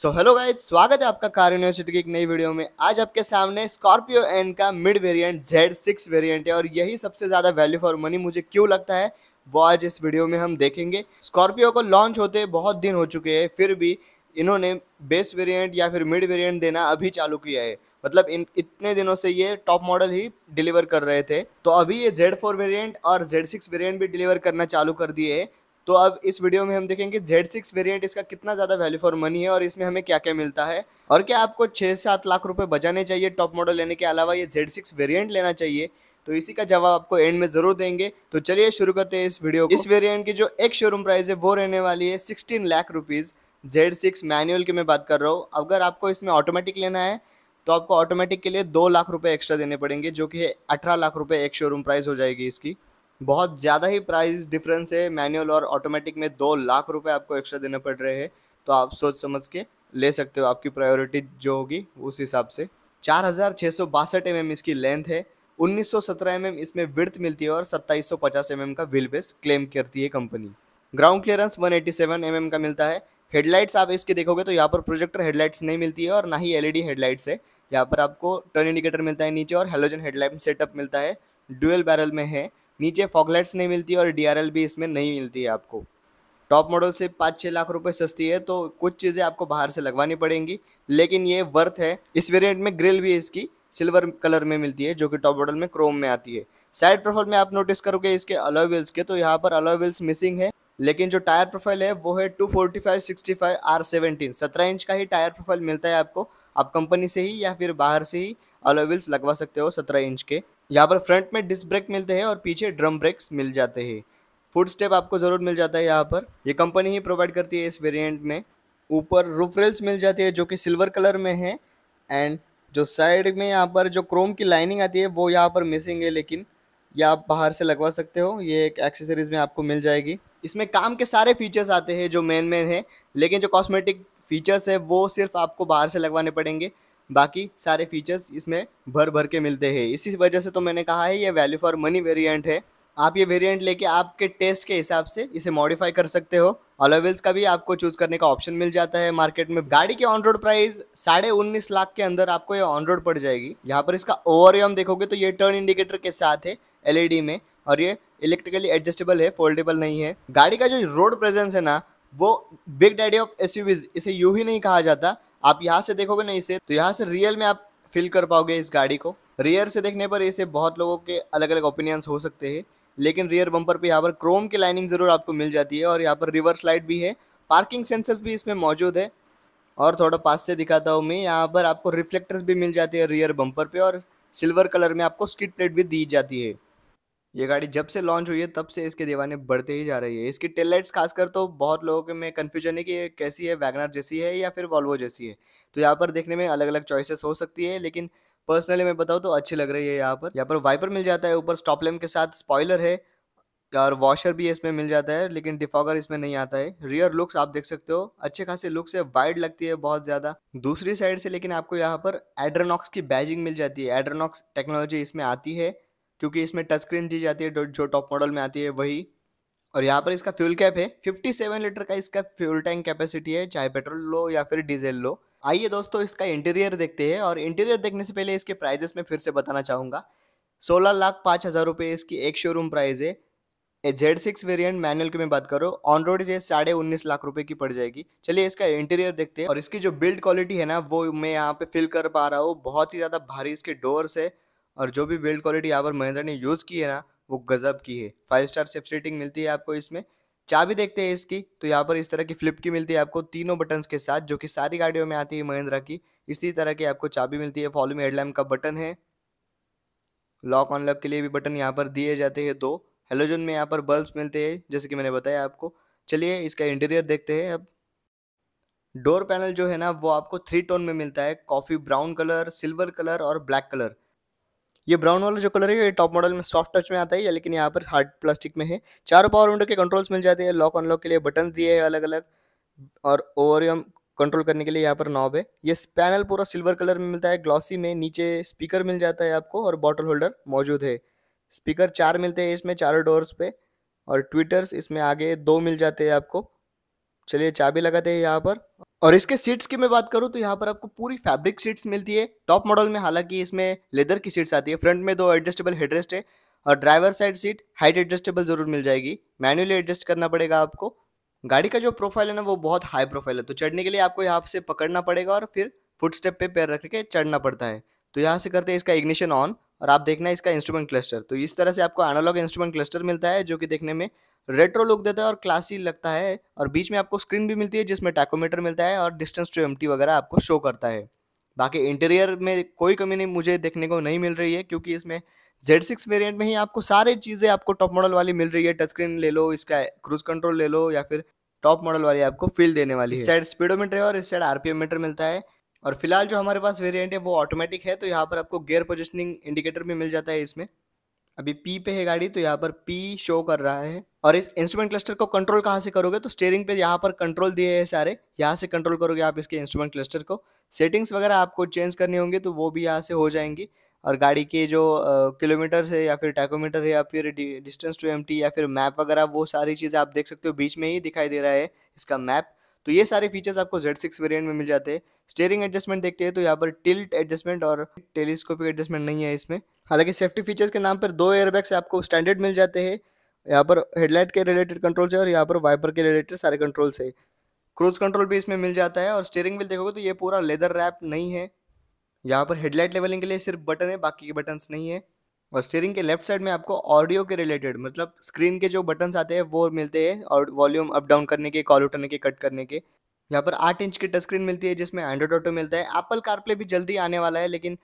so hello guys स्वागत है आपका कार यूनिवर्सिटी की एक नई वीडियो में आज आपके सामने स्कॉर्पियो एन का mid variant Z six variant है और यही सबसे ज़्यादा वैल्यू फॉर मनी मुझे क्यों लगता है वो आज इस वीडियो में हम देखेंगे स्कॉर्पियो को लॉन्च होते बहुत दिन हो चुके हैं फिर भी इन्होंने बेस वेरियंट या फिर मिड वेरियंट देना अभी चालू किया है मतलब इन इतने दिनों से ये टॉप मॉडल ही डिलीवर कर रहे थे तो अभी ये फोर वेरियंट और सिक्स वेरियंट भी डिलीवर करना चालू कर दिए है तो अब इस वीडियो में हम देखेंगे जेड सिक्स वेरियंट इसका कितना ज़्यादा वैल्यू फॉर मनी है और इसमें हमें क्या क्या मिलता है और क्या आपको छः सात लाख रुपये बचाने चाहिए टॉप मॉडल लेने के अलावा ये जेड सिक्स वेरियंट लेना चाहिए तो इसी का जवाब आपको एंड में ज़रूर देंगे तो चलिए शुरू करते हैं इस वीडियो को इस वेरियंट की जो एक शोरूम प्राइस है वो रहने वाली है sixteen lakh rupees Z six manual की मैं बात कर रहा हूँ अगर आपको इसमें ऑटोमेटिक लेना है तो आपको ऑटोमेटिक के लिए दो लाख रुपए एक्स्ट्रा देने पड़ेंगे जो कि अठारह लाख रुपए एक शोरूम प्राइस हो जाएगी इसकी बहुत ज़्यादा ही प्राइस डिफरेंस है मैनुअल और ऑटोमेटिक में दो लाख रुपए आपको एक्स्ट्रा देने पड़ रहे हैं तो आप सोच समझ के ले सकते हो आपकी प्रायोरिटी जो होगी उस हिसाब से चार हज़ार छः सौ बासठ एम एम इसकी लेंथ है उन्नीस सौ सत्रह एम एम इसमें विर्थ मिलती है और सत्ताईस सौ पचास एम एम का व्हील बेस क्लेम करती है company ground clearance one eighty seven M M का मिलता है हेडलाइट्स आप इसके देखोगे तो यहाँ पर प्रोजेक्टर हेडलाइट्स नहीं मिलती है और ना ही डी हेडलाइट्स e है यहाँ पर आपको टर्न इंडिकेटर मिलता है नीचे और हेलोजन हेडलाइट सेटअप मिलता है डुअल बैरल में है नीचे फॉगलाइट्स नहीं मिलती और डी भी इसमें नहीं मिलती है आपको टॉप मॉडल से पाँच छः लाख रुपए सस्ती है तो कुछ चीज़ें आपको बाहर से लगवानी पड़ेंगी लेकिन ये वर्थ है इस वेरिएंट में ग्रिल भी इसकी सिल्वर कलर में मिलती है जो कि टॉप मॉडल में क्रोम में आती है साइड प्रोफाइल में आप नोटिस करोगे इसके अलॉय व्हील्स के तो यहाँ पर अलॉय व्हील्स मिसिंग है लेकिन जो टायर प्रोफाइल है वो है two forty five sixty five R seventeen सत्रह इंच का ही टायर प्रोफाइल मिलता है आपको आप कंपनी से ही या फिर बाहर से ही अलॉयल्स लगवा सकते हो सत्रह इंच के यहाँ पर फ्रंट में डिस्क ब्रेक मिलते हैं और पीछे ड्रम ब्रेक्स मिल जाते हैं फुट स्टेप आपको ज़रूर मिल जाता है यहाँ पर ये कंपनी ही प्रोवाइड करती है इस वेरिएंट में ऊपर रूफ रेल्स मिल जाती है जो कि सिल्वर कलर में है एंड जो साइड में यहाँ पर जो क्रोम की लाइनिंग आती है वो यहाँ पर मिसिंग है लेकिन ये आप बाहर से लगवा सकते हो ये एक एक्सेसरीज में आपको मिल जाएगी इसमें काम के सारे फीचर्स आते हैं जो मेन मेन है लेकिन जो कॉस्मेटिक फीचर्स है वो सिर्फ आपको बाहर से लगवाने पड़ेंगे बाकी सारे फीचर्स इसमें भर भर के मिलते हैं इसी वजह से तो मैंने कहा है ये वैल्यू फॉर मनी वेरिएंट है आप ये वेरिएंट लेके आपके टेस्ट के हिसाब से इसे मॉडिफाई कर सकते हो अलोवेल्स का भी आपको चूज करने का ऑप्शन मिल जाता है मार्केट में गाड़ी की ऑन रोड प्राइस साढ़े उन्नीस लाख के अंदर आपको ये ऑन रोड पड़ जाएगी यहाँ पर इसका ओवर हम देखोगे तो ये टर्न इंडिकेटर के साथ है एलईडी में और ये इलेक्ट्रिकली एडजस्टेबल है फोल्डेबल नहीं है गाड़ी का जो रोड प्रेजेंस है ना वो बिग डैडी ऑफ एस इसे यू ही नहीं कहा जाता आप यहाँ से देखोगे ना इसे तो यहाँ से रियल में आप फील कर पाओगे इस गाड़ी को रियर से देखने पर इसे बहुत लोगों के अलग अलग ओपिनियंस हो सकते हैं लेकिन रियर बम्पर पर यहाँ पर क्रोम की लाइनिंग ज़रूर आपको मिल जाती है और यहाँ पर रिवर्स लाइट भी है पार्किंग सेंसर्स भी इसमें मौजूद है और थोड़ा पास से दिखाता हूँ मैं यहाँ पर आपको रिफ्लेक्टर्स भी मिल जाते हैं रियर बम्पर पे और सिल्वर कलर में आपको स्किट प्लेट भी दी जाती है ये गाड़ी जब से लॉन्च हुई है तब से इसके दीवाने बढ़ते ही जा रही है इसकी टेल लाइट्स खासकर तो बहुत लोगों में कन्फ्यूजन है कि ये कैसी है वैगनर जैसी है या फिर वॉल्वो जैसी है तो यहाँ पर देखने में अलग अलग चॉइसेस हो सकती है लेकिन पर्सनली मैं बताऊँ तो अच्छी लग रही है यहाँ पर यहाँ पर वाइपर मिल जाता है ऊपर स्टॉप के साथ स्पॉयलर है और वॉशर भी इसमें मिल जाता है लेकिन डिफॉगर इसमें नहीं आता है रियर लुक्स आप देख सकते हो अच्छे खासे लुक्स है वाइड लगती है बहुत ज़्यादा दूसरी साइड से लेकिन आपको यहाँ पर एड्रोनॉक्स की बैजिंग मिल जाती है एड्रोनॉक्स टेक्नोलॉजी इसमें आती है क्योंकि इसमें टच स्क्रीन दी जाती है जो टॉप मॉडल में आती है वही और यहाँ पर इसका फ्यूल कैप है 57 लीटर का इसका फ्यूल टैंक कैपेसिटी है चाहे पेट्रोल लो या फिर डीजल लो आइए दोस्तों इसका इंटीरियर देखते हैं और इंटीरियर देखने से पहले इसके प्राइजेस में फिर से बताना चाहूँगा सोलह लाख पाँच हज़ार रुपये इसकी एक शोरूम प्राइस है जेड सिक्स वेरियंट मैनुअल की मैं बात करूँ ऑन रोड ये साढ़े उन्नीस लाख रुपए की पड़ जाएगी चलिए इसका इंटीरियर देखते हैं और इसकी जो बिल्ड क्वालिटी है ना वो मैं यहाँ पे फिल कर पा रहा हूँ बहुत ही ज़्यादा भारी इसके डोर्स है और जो भी बिल्ड क्वालिटी यहाँ पर महिंद्रा ने यूज़ की है ना वो गज़ब की है फाइव स्टार सेफ रेटिंग मिलती है आपको इसमें चाबी देखते हैं इसकी तो यहाँ पर इस तरह की फ्लिप की मिलती है आपको तीनों बटन्स के साथ जो कि सारी गाड़ियों में आती है महिंद्रा की इसी तरह की आपको चाबी मिलती है फॉलो हेडलैम हेडलैम्प का बटन है लॉक ऑन लॉक के लिए भी बटन यहाँ पर दिए जाते हैं दो हेलोजन में यहाँ पर बल्ब मिलते हैं जैसे कि मैंने बताया आपको चलिए इसका इंटीरियर देखते हैं अब डोर पैनल जो है ना वो आपको थ्री टोन में मिलता है coffee brown colour silver colour और ब्लैक कलर ये ब्राउन वाला जो कलर है ये टॉप मॉडल में सॉफ्ट टच में आता है लेकिन यहाँ पर हार्ड प्लास्टिक में है चारों पावर विंडो के कंट्रोल्स मिल जाते हैं लॉक अनलॉक के लिए बटन दिए हैं अलग अलग और ओवरियम कंट्रोल करने के लिए यहाँ पर नॉब है ये पैनल पूरा सिल्वर कलर में मिलता है ग्लॉसी में नीचे स्पीकर मिल जाता है आपको और बॉटल होल्डर मौजूद है स्पीकर चार मिलते हैं इसमें चारों डोर्स पे और ट्विटर्स इसमें आगे दो मिल जाते हैं आपको चलिए चाबी लगाते हैं यहाँ पर और इसके सीट्स की मैं बात करूँ तो यहाँ पर आपको पूरी फैब्रिक सीट्स मिलती है टॉप मॉडल में हालांकि इसमें लेदर की सीट्स आती है फ्रंट में दो एडजस्टेबल हेडरेस्ट है और driver side seat height adjustable जरूर मिल जाएगी मैनुअली एडजस्ट करना पड़ेगा आपको गाड़ी का जो प्रोफाइल है ना वो बहुत हाई प्रोफाइल है तो चढ़ने के लिए आपको यहाँ से पकड़ना पड़ेगा और फिर फुट स्टेप पे पैर रख के चढ़ना पड़ता है तो यहाँ से करते हैं इसका इग्निशन ऑन और आप देखना है इसका इंस्ट्रूमेंट क्लस्टर तो इस तरह से आपको एनालॉग इंस्ट्रूमेंट क्लस्टर मिलता है जो कि देखने में रेट्रो लुक देता है और क्लासी लगता है और बीच में आपको स्क्रीन भी मिलती है जिसमें टैकोमीटर मिलता है और डिस्टेंस टू एम वगैरह आपको शो करता है बाकी इंटीरियर में कोई कमी नहीं मुझे देखने को नहीं मिल रही है क्योंकि इसमें जेड सिक्स वेरियंट में ही आपको सारी चीज़ें आपको टॉप मॉडल वाली मिल रही है टच स्क्रीन ले लो इसका क्रूज कंट्रोल ले लो या फिर टॉप मॉडल वाली आपको फील देने वाली है इस साइड स्पीडोमीटर है और इस साइड आरपीएम मीटर मिलता है और फिलहाल जो हमारे पास वेरिएंट है वो ऑटोमेटिक है तो यहाँ पर आपको गेयर पोजिशनिंग इंडिकेटर भी मिल जाता है इसमें अभी पी पे है गाड़ी तो यहाँ पर पी शो कर रहा है और इस इंस्ट्रूमेंट क्लस्टर को कंट्रोल कहाँ से करोगे तो स्टेयरिंग पे यहाँ पर कंट्रोल दिए हैं सारे यहाँ से कंट्रोल करोगे आप इसके इंस्ट्रूमेंट क्लस्टर को सेटिंग्स वगैरह आपको चेंज करनी होंगी तो वो भी यहाँ से हो जाएंगी और गाड़ी के जो किलोमीटर है या फिर टैकोमीटर है या फिर डिस्टेंस टू एम या फिर मैप वगैरह वो सारी चीज़ें आप देख सकते हो बीच में ही दिखाई दे रहा है इसका मैप तो ये सारे फीचर्स आपको जेड सिक्स वेरियंट में मिल जाते हैं स्टेयरिंग एडजस्टमेंट देखते हैं तो यहाँ पर टिल्ट एडजस्टमेंट और टेलीस्कोपिक एडजस्टमेंट नहीं है इसमें हालांकि सेफ्टी फीचर्स के नाम पर दो एयरबैग्स आपको स्टैंडर्ड मिल जाते हैं यहाँ पर हेडलाइट के रिलेटेड कंट्रोल्स है और यहाँ पर वाइपर के रिलेटेड सारे कंट्रोल्स है क्रूज कंट्रोल भी इसमें मिल जाता है और स्टेयरिंग व्हील देखोगे तो ये पूरा लेदर रैप नहीं है यहाँ पर हेडलाइट लेवलिंग के लिए सिर्फ बटन है बाकी के बटन्स नहीं है और स्टीयरिंग के लेफ्ट साइड में आपको ऑडियो के रिलेटेड मतलब स्क्रीन के जो बटन्स आते हैं वो मिलते हैं और वॉल्यूम अप डाउन करने के कॉल उठाने के कट करने के यहाँ पर आठ इंच की टच स्क्रीन मिलती है जिसमें एंड्रॉइड ऑटो मिलता है एप्पल कारप्ले भी जल्दी आने वाला है लेकिन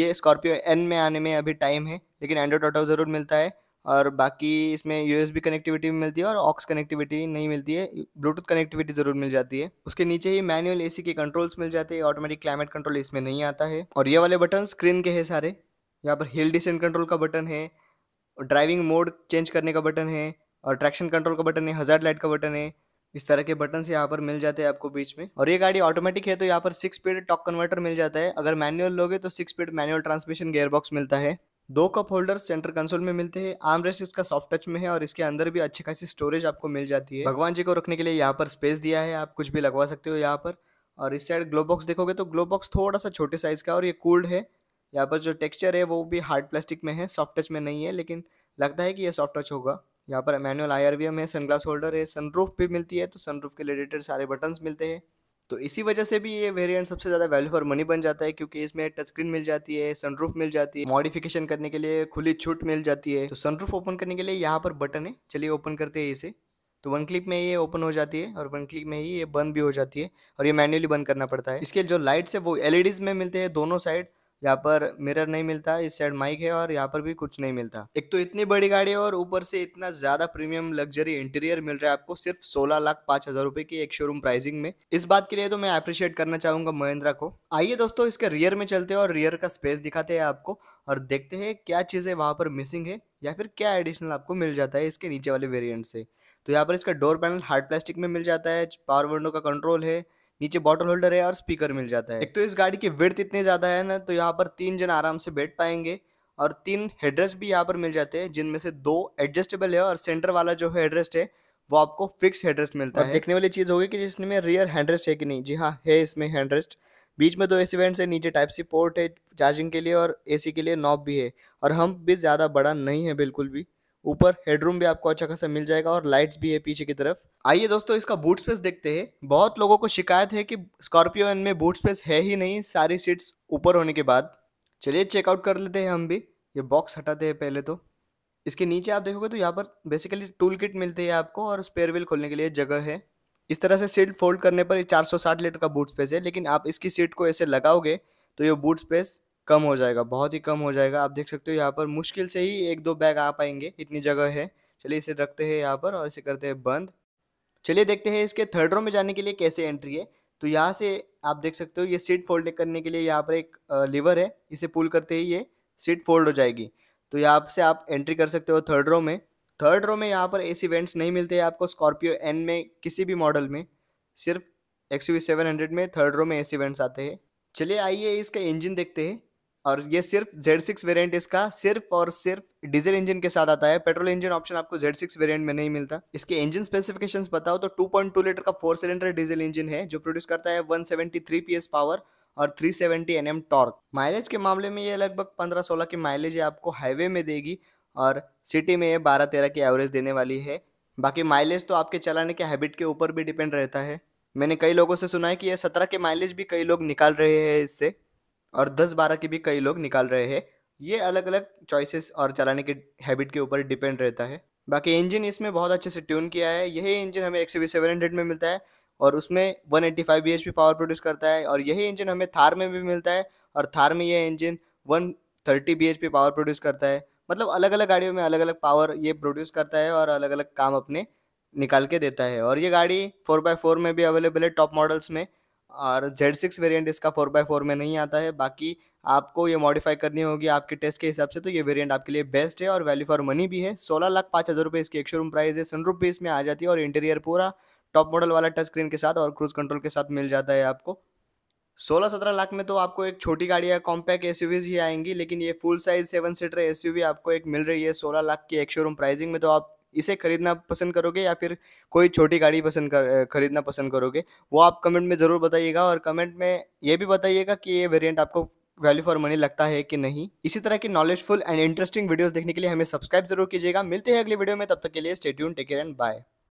ये स्कॉर्पियो एन में आने में अभी टाइम है लेकिन एंड्रॉइड ऑटो ज़रूर मिलता है और बाकी इसमें यूएसबी कनेक्टिविटी भी मिलती है और ऑक्स कनेक्टिविटी नहीं मिलती है ब्लूटूथ कनेक्टिविटी ज़रूर मिल जाती है उसके नीचे ही मैनुअल एसी के कंट्रोल्स मिल जाते हैं ऑटोमेटिक क्लाइमेट कंट्रोल इसमें नहीं आता है और ये वाले बटन स्क्रीन के हैं सारे यहाँ पर हिल डिसेंट कंट्रोल का बटन है ड्राइविंग मोड चेंज करने का बटन है और ट्रैक्शन कंट्रोल का बटन है हजार लाइट का बटन है इस तरह के बटन यहाँ पर मिल जाते हैं आपको बीच में और ये गाड़ी ऑटोमेटिक है तो यहाँ पर सिक्स स्पीड टॉक कन्वर्टर मिल जाता है अगर मैनुअल लोगे तो six speed manual transmission gear box मिलता है दो कप होल्डर सेंटर कंसोल में मिलते हैं आर्म रेस्ट इसका सॉफ्ट टच में है और इसके अंदर भी अच्छी खासी स्टोरेज आपको मिल जाती है भगवान जी को रखने के लिए यहाँ पर स्पेस दिया है आप कुछ भी लगवा सकते हो यहाँ पर और इस साइड ग्लो बॉक्स देखोगे तो ग्लो बॉक्स थोड़ा सा छोटे साइज का और ये कूल्ड है यहाँ पर जो टेक्सचर है वो भी हार्ड प्लास्टिक में है सॉफ्ट टच में नहीं है लेकिन लगता है कि ये सॉफ्ट टच होगा यहाँ पर manual I R V M है सनग्लास होल्डर है सनरूफ भी मिलती है तो सनरूफ के रिलेटेड सारे बटन्स मिलते हैं तो इसी वजह से भी ये वेरिएंट सबसे ज़्यादा वैल्यू फॉर मनी बन जाता है क्योंकि इसमें टच स्क्रीन मिल जाती है सनरूफ मिल जाती है मॉडिफिकेशन करने के लिए खुली छूट मिल जाती है तो सनरूफ ओपन करने के लिए यहाँ पर बटन है चलिए ओपन करते हैं इसे तो वन क्लिक में ये ओपन हो जाती है और वन क्लिक में ही ये बंद भी हो जाती है और ये मैन्युअली बंद करना पड़ता है इसके जो लाइट्स है वो एल में मिलते हैं दोनों साइड यहाँ पर मिरर नहीं मिलता इस साइड माइक है और यहाँ पर भी कुछ नहीं मिलता एक तो इतनी बड़ी गाड़ी है और ऊपर से इतना ज्यादा प्रीमियम लग्जरी इंटीरियर मिल रहा है आपको सिर्फ सोलह लाख पांच हजार रुपए की एक शोरूम प्राइसिंग में इस बात के लिए तो मैं अप्रिशिएट करना चाहूंगा महिंद्रा को आइए दोस्तों इसके रियर में चलते हैं और रियर का स्पेस दिखाते हैं आपको और देखते हैं क्या चीजें वहां पर मिसिंग है या फिर क्या एडिशनल आपको मिल जाता है इसके नीचे वाले वेरियंट से तो यहाँ पर इसका डोर पैनल हार्ड प्लास्टिक में मिल जाता है पावर विंडो का कंट्रोल है नीचे बॉटल होल्डर है और स्पीकर मिल जाता है एक तो इस गाड़ी की विर्थ इतनी ज़्यादा है ना तो यहाँ पर तीन जन आराम से बैठ पाएंगे और तीन हेडरेस्ट भी यहाँ पर मिल जाते हैं जिनमें से दो एडजस्टेबल है और सेंटर वाला जो है हेडरेस्ट है वो आपको फिक्स हेडरेस्ट मिलता है देखने वाली चीज़ होगी कि जिसमें रियर हैंडरेस्ट है कि नहीं जी हाँ है इसमें हैंडरेस्ट बीच में दो ए सी वेंट्स है नीचे टाइप सी पोर्ट है चार्जिंग के लिए और ए के लिए नॉब भी है और हम भी ज़्यादा बड़ा नहीं है बिल्कुल भी ऊपर हेडरूम भी आपको अच्छा खासा मिल जाएगा और लाइट्स भी है पीछे की तरफ आइए दोस्तों इसका बूट स्पेस देखते हैं बहुत लोगों को शिकायत है कि स्कॉर्पियो एन में बूट स्पेस है ही नहीं सारी सीट्स ऊपर होने के बाद चलिए चेकआउट कर लेते हैं हम भी ये बॉक्स हटाते हैं पहले तो इसके नीचे आप देखोगे तो यहाँ पर बेसिकली टूल किट मिलती है आपको और स्पेयर व्हील खोलने के लिए जगह है इस तरह से सीट फोल्ड करने पर ये 460 लीटर का बूट स्पेस है लेकिन आप इसकी सीट को ऐसे लगाओगे तो ये बूट स्पेस कम हो जाएगा बहुत ही कम हो जाएगा आप देख सकते हो यहाँ पर मुश्किल से ही एक दो बैग आ पाएंगे इतनी जगह है चलिए इसे रखते हैं यहाँ पर और इसे करते हैं बंद चलिए देखते हैं इसके थर्ड रो में जाने के लिए कैसे एंट्री है तो यहाँ से आप देख सकते हो ये सीट फोल्ड करने के लिए यहाँ पर एक लीवर है इसे पुल करते ही ये सीट फोल्ड हो जाएगी तो यहाँ से आप एंट्री कर सकते हो थर्ड रो में थर्ड रो में यहाँ पर सी वेंट्स नहीं मिलते हैं आपको स्कॉर्पियो एन में किसी भी मॉडल में सिर्फ एक्स यू सेवन हंड्रेड में थर्ड रो में सी वेंट्स आते हैं चलिए आइए इसका इंजन देखते हैं और ये सिर्फ Z6 वेरियंट इसका सिर्फ और सिर्फ डीजल इंजन के साथ आता है पेट्रोल इंजन ऑप्शन आपको Z6 वेरियंट में नहीं मिलता इसके इंजन स्पेसिफिकेशन बताओ तो 2.2 लीटर का फोर सिलेंडर डीजल इंजन है जो प्रोड्यूस करता है 173 पीएस पावर और 370 सेवेंटी एन टॉर्क माइलेज के मामले में ये लगभग 15-16 की माइलेज आपको हाईवे में देगी और सिटी में ये बारह तेरह की एवरेज देने वाली है बाकी माइलेज तो आपके चलाने के हैबिट के ऊपर भी डिपेंड रहता है मैंने कई लोगों से सुना है कि ये सत्रह के माइलेज भी कई लोग निकाल रहे हैं इससे और दस बारह के भी कई लोग निकाल रहे हैं ये अलग अलग चॉइसेस और चलाने के हैबिट के ऊपर डिपेंड रहता है बाकी इंजन इसमें बहुत अच्छे से ट्यून किया है यही इंजन हमें एक सेवन हंड्रेड में मिलता है और उसमें one eighty five B H P power produce करता है और यही इंजन हमें थार में भी मिलता है और थार में यह engine one thirty B H P power produce करता है मतलब अलग अलग गाड़ियों में अलग अलग पावर ये प्रोड्यूस करता है और अलग अलग काम अपने निकाल के देता है और ये गाड़ी फोर बाय फोर में भी अवेलेबल है टॉप मॉडल्स में और जेड सिक्स वेरियंट इसका फोर बाई फोर में नहीं आता है बाकी आपको ये मॉडिफाई करनी होगी आपके टेस्ट के हिसाब से तो ये वेरिएंट आपके लिए बेस्ट है और वैल्यू फॉर मनी भी है सोलह लाख पाँच हज़ार रुपये इसकी एक शोरूम प्राइस है सनरूप भी इसमें आ जाती है और इंटीरियर पूरा टॉप मॉडल वाला टच स्क्रीन के साथ और क्रूज कंट्रोल के साथ मिल जाता है आपको सोलह सत्रह लाख में तो आपको एक छोटी गाड़ी या कॉम्पैक्ट एस ही आएंगी लेकिन ये full size seven seater S आपको एक मिल रही है सोलह लाख की एक शोरूम प्राइजिंग में तो आप इसे खरीदना पसंद करोगे या फिर कोई छोटी गाड़ी पसंद कर खरीदना पसंद करोगे वो आप कमेंट में ज़रूर बताइएगा और कमेंट में ये भी बताइएगा कि ये वेरिएंट आपको वैल्यू फॉर मनी लगता है कि नहीं इसी तरह की नॉलेजफुल एंड इंटरेस्टिंग वीडियोस देखने के लिए हमें सब्सक्राइब जरूर कीजिएगा मिलते हैं अगले वीडियो में तब तक के लिए stay tuned take care and bye